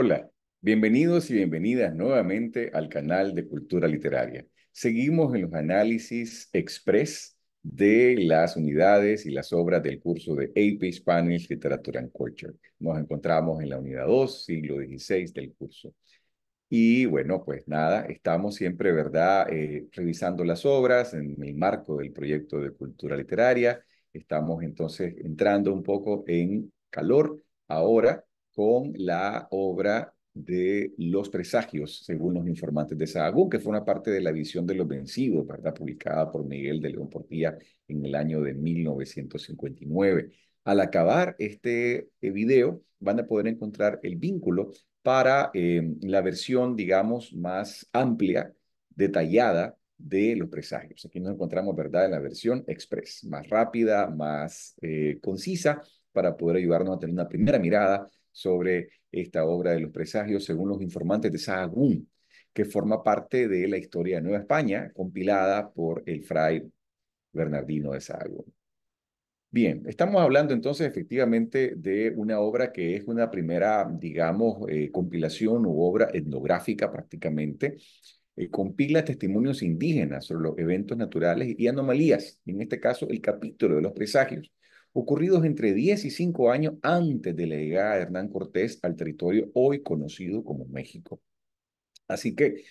Hola, bienvenidos y bienvenidas nuevamente al canal de Cultura Literaria. Seguimos en los análisis express de las unidades y las obras del curso de AP Spanish Literature and Culture. Nos encontramos en la unidad 2, siglo XVI del curso. Y bueno, pues nada, estamos siempre, ¿verdad?, eh, revisando las obras en el marco del proyecto de cultura literaria. Estamos entonces entrando un poco en calor ahora con la obra de los presagios, según los informantes de Sahagún, que fue una parte de la visión de los vencidos, ¿verdad? Publicada por Miguel de León Portilla en el año de 1959. Al acabar este eh, video, van a poder encontrar el vínculo para eh, la versión, digamos, más amplia, detallada de los presagios. Aquí nos encontramos, ¿verdad?, en la versión express, más rápida, más eh, concisa, para poder ayudarnos a tener una primera mirada sobre esta obra de los presagios, según los informantes de Sahagún, que forma parte de la historia de Nueva España, compilada por el fray Bernardino de Sahagún. Bien, estamos hablando entonces efectivamente de una obra que es una primera, digamos, eh, compilación u obra etnográfica prácticamente. Eh, compila testimonios indígenas sobre los eventos naturales y anomalías, en este caso el capítulo de los presagios, ocurridos entre 10 y 5 años antes de la llegada de Hernán Cortés al territorio hoy conocido como México. Así que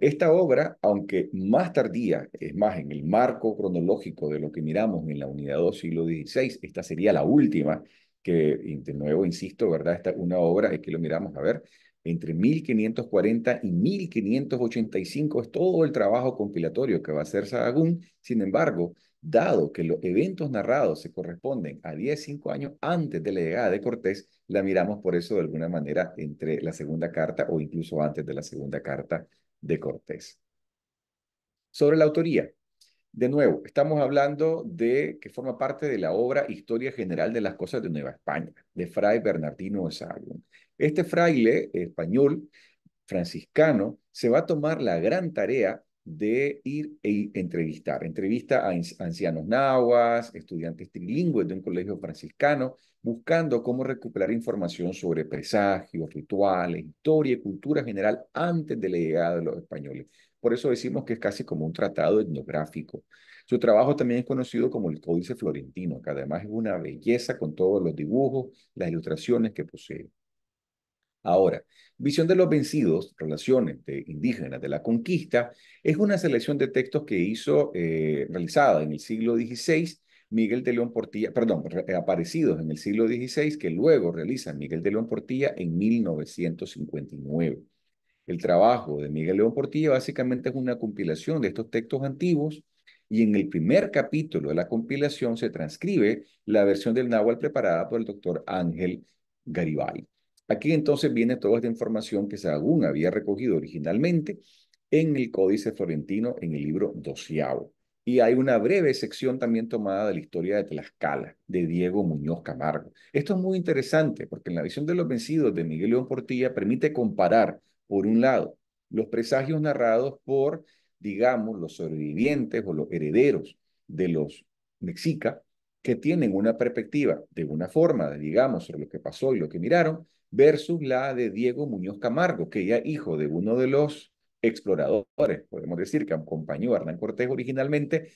esta obra, aunque más tardía, es más, en el marco cronológico de lo que miramos en la unidad 2 siglo XVI, esta sería la última, que de nuevo insisto, ¿verdad? Esta una obra, es que lo miramos a ver, entre 1540 y 1585 es todo el trabajo compilatorio que va a hacer Sahagún. Sin embargo, Dado que los eventos narrados se corresponden a 10, 5 años antes de la llegada de Cortés, la miramos por eso de alguna manera entre la segunda carta o incluso antes de la segunda carta de Cortés. Sobre la autoría. De nuevo, estamos hablando de que forma parte de la obra Historia General de las Cosas de Nueva España, de Fray Bernardino Sahagún. Este fraile español franciscano se va a tomar la gran tarea de ir e entrevistar. Entrevista a ancianos nahuas, estudiantes trilingües de un colegio franciscano, buscando cómo recuperar información sobre presagios, rituales, historia y cultura general antes de la llegada de los españoles. Por eso decimos que es casi como un tratado etnográfico. Su trabajo también es conocido como el Códice Florentino, que además es una belleza con todos los dibujos, las ilustraciones que posee. Ahora, Visión de los Vencidos, Relaciones de Indígenas de la Conquista, es una selección de textos que hizo, eh, realizada en el siglo XVI, Miguel de León Portilla, perdón, eh, aparecidos en el siglo XVI, que luego realiza Miguel de León Portilla en 1959. El trabajo de Miguel León Portilla básicamente es una compilación de estos textos antiguos, y en el primer capítulo de la compilación se transcribe la versión del náhuatl preparada por el doctor Ángel Garibay. Aquí entonces viene toda esta información que Sahagún había recogido originalmente en el Códice Florentino en el libro doceavo. Y hay una breve sección también tomada de la historia de Tlaxcala, de Diego Muñoz Camargo. Esto es muy interesante porque en la visión de los vencidos de Miguel León Portilla permite comparar, por un lado, los presagios narrados por, digamos, los sobrevivientes o los herederos de los mexica, que tienen una perspectiva de una forma, de, digamos, sobre lo que pasó y lo que miraron, versus la de Diego Muñoz Camargo, que era hijo de uno de los exploradores, podemos decir, que acompañó a Hernán Cortés originalmente,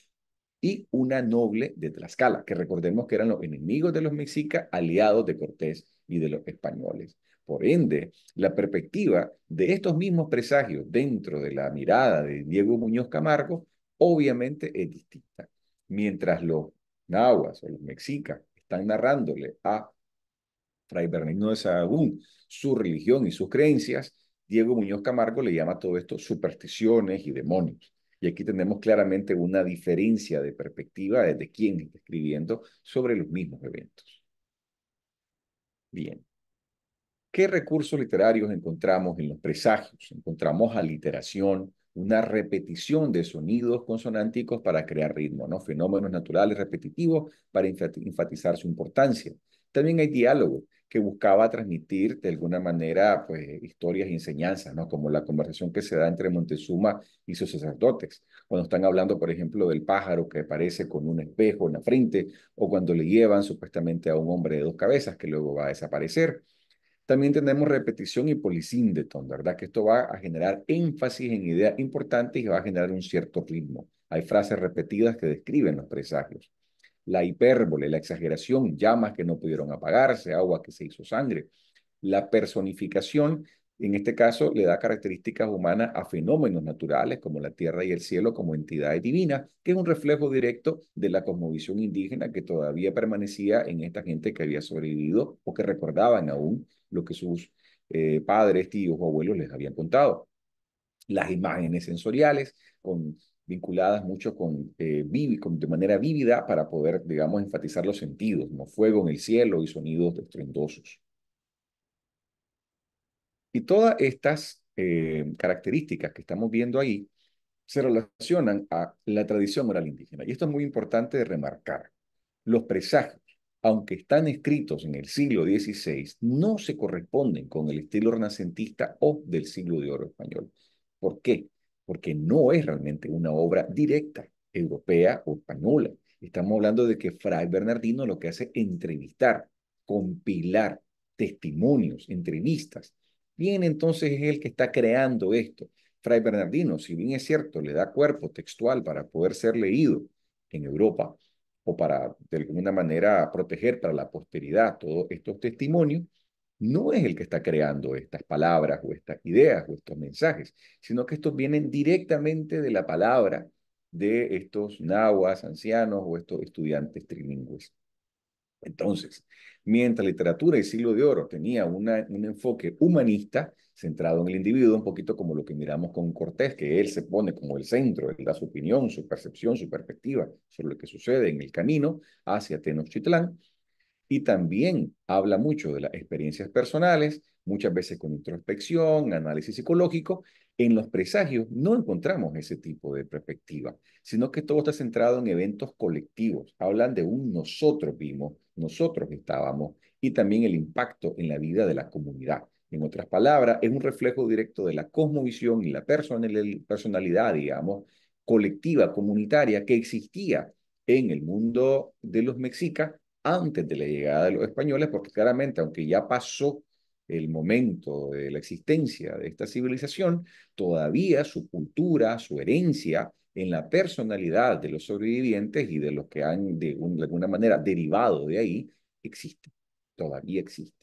y una noble de Tlaxcala, que recordemos que eran los enemigos de los mexicas, aliados de Cortés y de los españoles. Por ende, la perspectiva de estos mismos presagios dentro de la mirada de Diego Muñoz Camargo, obviamente es distinta. Mientras los nahuas o los mexicas están narrándole a Fray Bernardino de Sahagún, su religión y sus creencias, Diego Muñoz Camargo le llama a todo esto supersticiones y demonios. Y aquí tenemos claramente una diferencia de perspectiva desde quién está escribiendo sobre los mismos eventos. Bien. ¿Qué recursos literarios encontramos en los presagios? Encontramos aliteración, una repetición de sonidos consonánticos para crear ritmo, ¿no? fenómenos naturales repetitivos para enfatizar su importancia. También hay diálogo que buscaba transmitir de alguna manera pues, historias y enseñanzas, ¿no? como la conversación que se da entre Montezuma y sus sacerdotes, cuando están hablando, por ejemplo, del pájaro que aparece con un espejo en la frente, o cuando le llevan supuestamente a un hombre de dos cabezas que luego va a desaparecer. También tenemos repetición y polisíndeton, ¿verdad? Que esto va a generar énfasis en ideas importantes y va a generar un cierto ritmo. Hay frases repetidas que describen los presagios la hipérbole, la exageración, llamas que no pudieron apagarse, agua que se hizo sangre. La personificación, en este caso, le da características humanas a fenómenos naturales como la tierra y el cielo como entidades divinas, que es un reflejo directo de la cosmovisión indígena que todavía permanecía en esta gente que había sobrevivido o que recordaban aún lo que sus eh, padres, tíos o abuelos les habían contado. Las imágenes sensoriales, con vinculadas mucho eh, con, de manera vívida para poder, digamos, enfatizar los sentidos, como fuego en el cielo y sonidos estruendosos. Y todas estas eh, características que estamos viendo ahí se relacionan a la tradición oral indígena. Y esto es muy importante de remarcar. Los presagios, aunque están escritos en el siglo XVI, no se corresponden con el estilo renacentista o del siglo de oro español. ¿Por qué? porque no es realmente una obra directa europea o española. Estamos hablando de que Fray Bernardino lo que hace es entrevistar, compilar testimonios, entrevistas. Bien, entonces es el que está creando esto. Fray Bernardino, si bien es cierto, le da cuerpo textual para poder ser leído en Europa o para de alguna manera proteger para la posteridad todos estos testimonios, no es el que está creando estas palabras o estas ideas o estos mensajes, sino que estos vienen directamente de la palabra de estos nahuas, ancianos o estos estudiantes trilingües. Entonces, mientras literatura y siglo de oro tenía un enfoque humanista, centrado en el individuo, un poquito como lo que miramos con Cortés, que él se pone como el centro, él da su opinión, su percepción, su perspectiva sobre lo que sucede en el camino hacia Tenochtitlán, y también habla mucho de las experiencias personales, muchas veces con introspección, análisis psicológico. En los presagios no encontramos ese tipo de perspectiva, sino que todo está centrado en eventos colectivos. Hablan de un nosotros vimos, nosotros estábamos y también el impacto en la vida de la comunidad. En otras palabras, es un reflejo directo de la cosmovisión y la personalidad, digamos, colectiva, comunitaria que existía en el mundo de los mexicas antes de la llegada de los españoles, porque claramente, aunque ya pasó el momento de la existencia de esta civilización, todavía su cultura, su herencia en la personalidad de los sobrevivientes y de los que han de, alguna manera derivado de ahí, existe, todavía existe.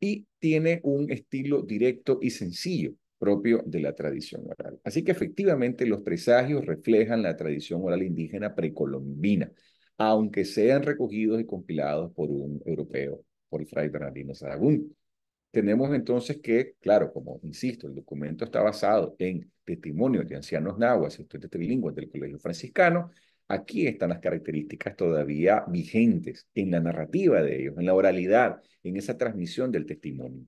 Y tiene un estilo directo y sencillo propio de la tradición oral. Así que efectivamente los presagios reflejan la tradición oral indígena precolombina, aunque sean recogidos y compilados por un europeo, por el fray Bernardino Sahagún. Tenemos entonces que, claro, como insisto, el documento está basado en testimonios de ancianos nahuas, estudiantes trilingües del Colegio Franciscano. Aquí están las características todavía vigentes en la narrativa de ellos, en la oralidad, en esa transmisión del testimonio.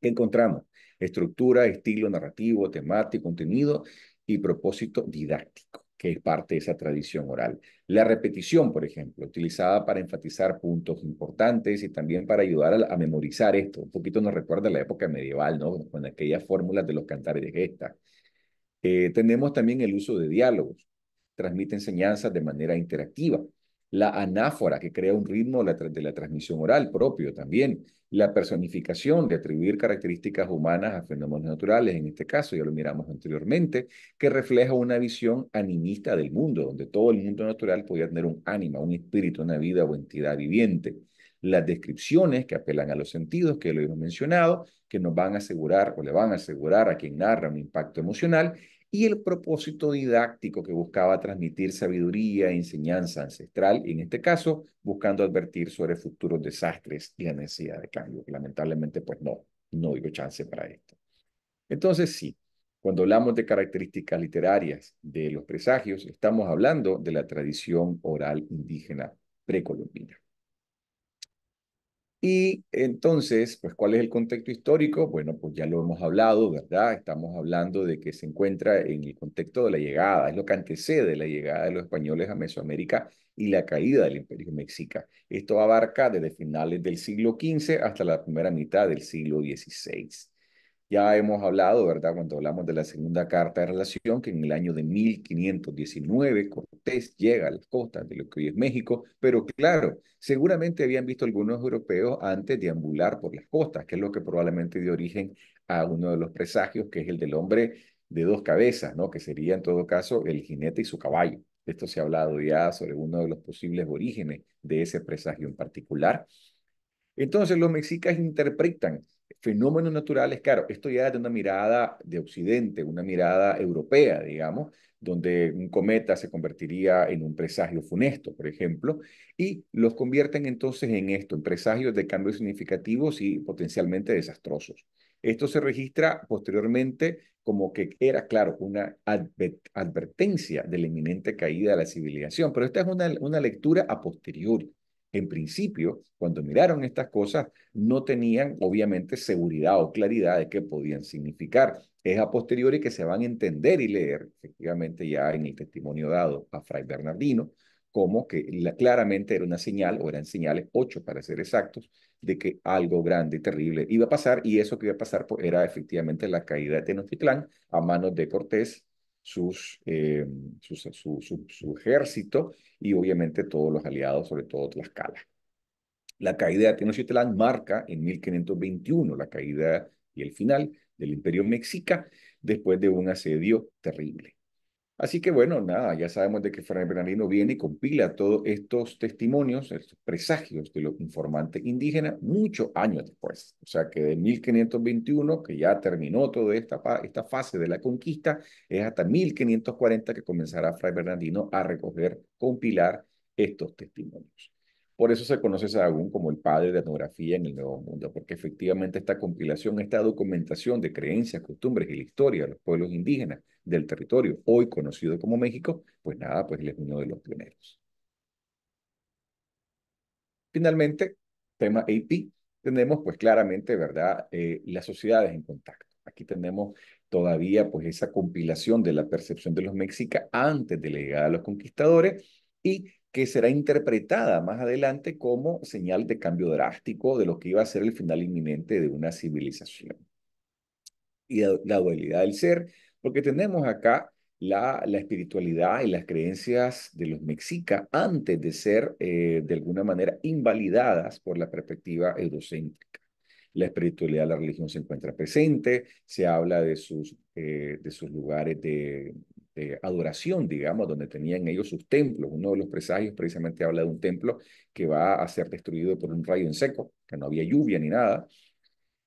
¿Qué encontramos? Estructura, estilo narrativo, temático, contenido y propósito didáctico que es parte de esa tradición oral. La repetición, por ejemplo, utilizada para enfatizar puntos importantes y también para ayudar a, memorizar esto. Un poquito nos recuerda la época medieval, ¿no? Con aquellas fórmulas de los cantares de gesta. Eh, tenemos también el uso de diálogos. Transmite enseñanzas de manera interactiva. La anáfora, que crea un ritmo la, de la transmisión oral propio también la personificación de atribuir características humanas a fenómenos naturales, en este caso ya lo miramos anteriormente, que refleja una visión animista del mundo, donde todo el mundo natural podía tener un ánima, un espíritu, una vida o entidad viviente. Las descripciones que apelan a los sentidos, que lo hemos mencionado, que nos van a asegurar o le van a asegurar a quien narra un impacto emocional, y el propósito didáctico que buscaba transmitir sabiduría e enseñanza ancestral, y en este caso buscando advertir sobre futuros desastres y la necesidad de cambio, lamentablemente pues no, no dio chance para esto. Entonces sí, cuando hablamos de características literarias de los presagios, estamos hablando de la tradición oral indígena precolombina. Y entonces, pues, ¿cuál es el contexto histórico? Bueno, pues ya lo hemos hablado, ¿verdad? Estamos hablando de que se encuentra en el contexto de la llegada, es lo que antecede la llegada de los españoles a Mesoamérica y la caída del Imperio Mexica. Esto abarca desde finales del siglo XV hasta la primera mitad del siglo XVI. Ya hemos hablado, ¿verdad? Cuando hablamos de la segunda carta de relación, que en el año de 1519 Cortés llega a las costas de lo que hoy es México, pero claro, seguramente habían visto algunos europeos antes de ambular por las costas, que es lo que probablemente dio origen a uno de los presagios, que es el del hombre de dos cabezas, ¿no? Que sería en todo caso el jinete y su caballo. esto se ha hablado ya sobre uno de los posibles orígenes de ese presagio en particular. Entonces los mexicas interpretan fenómenos naturales, claro, esto ya de una mirada de Occidente, una mirada europea, digamos, donde un cometa se convertiría en un presagio funesto, por ejemplo, y los convierten entonces en esto, en presagios de cambios significativos y potencialmente desastrosos. Esto se registra posteriormente como que era, claro, una advertencia de la inminente caída de la civilización, pero esta es una, una lectura a posteriori en principio, cuando miraron estas cosas, no tenían obviamente seguridad o claridad de qué podían significar. Es a posteriori que se van a entender y leer, efectivamente ya en el testimonio dado a Fray Bernardino, como que claramente era una señal, o eran señales, ocho para ser exactos, de que algo grande y terrible iba a pasar, y eso que iba a pasar pues, era efectivamente la caída de Tenochtitlán a manos de Cortés sus, eh, su, ejército y obviamente todos los aliados, sobre todo Tlaxcala. La caída de Tenochtitlan marca en 1521 la caída y el final del imperio mexica después de un asedio terrible. Así que bueno, nada, ya sabemos de que Fray Bernardino viene y compila todos estos testimonios, estos presagios de los informantes indígenas muchos años después. O sea que de 1521, que ya terminó toda esta, esta fase de la conquista, es hasta 1540 que comenzará Fray Bernardino a recoger, compilar estos testimonios. Por eso se conoce a Sahagún como el padre de la etnografía en el Nuevo Mundo, porque efectivamente esta compilación, esta documentación de creencias, costumbres y la historia de los pueblos indígenas del territorio hoy conocido como México, pues nada, pues él es uno de los pioneros. Finalmente, tema AP, tenemos pues claramente, ¿verdad?, eh, las sociedades en contacto. Aquí tenemos todavía pues esa compilación de la percepción de los mexicas antes de la llegada de los conquistadores y que será interpretada más adelante como señal de cambio drástico de lo que iba a ser el final inminente de una civilización. Y la dualidad del ser, porque tenemos acá la, la espiritualidad y las creencias de los mexicas antes de ser eh, de alguna manera invalidadas por la perspectiva eurocéntrica. La espiritualidad, de la religión se encuentra presente, se habla de sus, eh, de sus lugares de, este, adoración, digamos, donde tenían ellos sus templos. Uno de los presagios precisamente habla de un templo que va a ser destruido por un rayo en seco, que no había lluvia ni nada.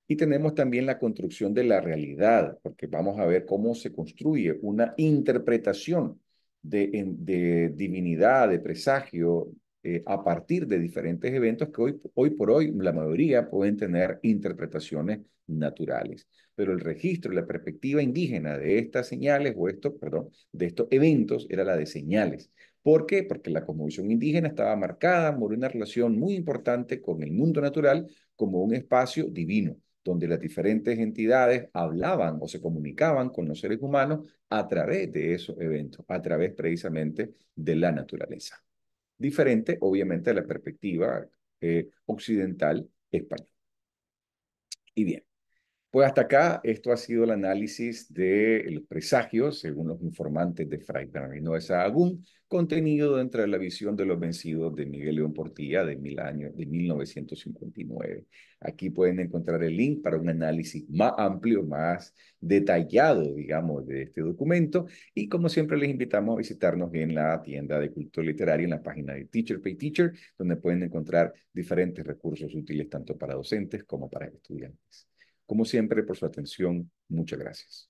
Y tenemos también la construcción de la realidad, porque vamos a ver cómo se construye una interpretación de, de divinidad, de presagio, eh, a partir de diferentes eventos que hoy, hoy por hoy la mayoría pueden tener interpretaciones naturales. Pero el registro, la perspectiva indígena de estas señales o estos, perdón, de estos eventos era la de señales. ¿Por qué? Porque la cosmovisión indígena estaba marcada por una relación muy importante con el mundo natural como un espacio divino, donde las diferentes entidades hablaban o se comunicaban con los seres humanos a través de esos eventos, a través precisamente de la naturaleza diferente, obviamente, de la perspectiva eh, occidental española. Y bien, pues hasta acá, esto ha sido el análisis de los presagios, según los informantes de Fray Bernardino de Sahagún, contenido dentro de la visión de los vencidos de Miguel León Portilla de, mil de 1959. Aquí pueden encontrar el link para un análisis más amplio, más detallado, digamos, de este documento. Y como siempre, les invitamos a visitarnos en la tienda de cultura literaria, en la página de Teacher Pay Teacher, donde pueden encontrar diferentes recursos útiles tanto para docentes como para estudiantes. Como siempre, por su atención, muchas gracias.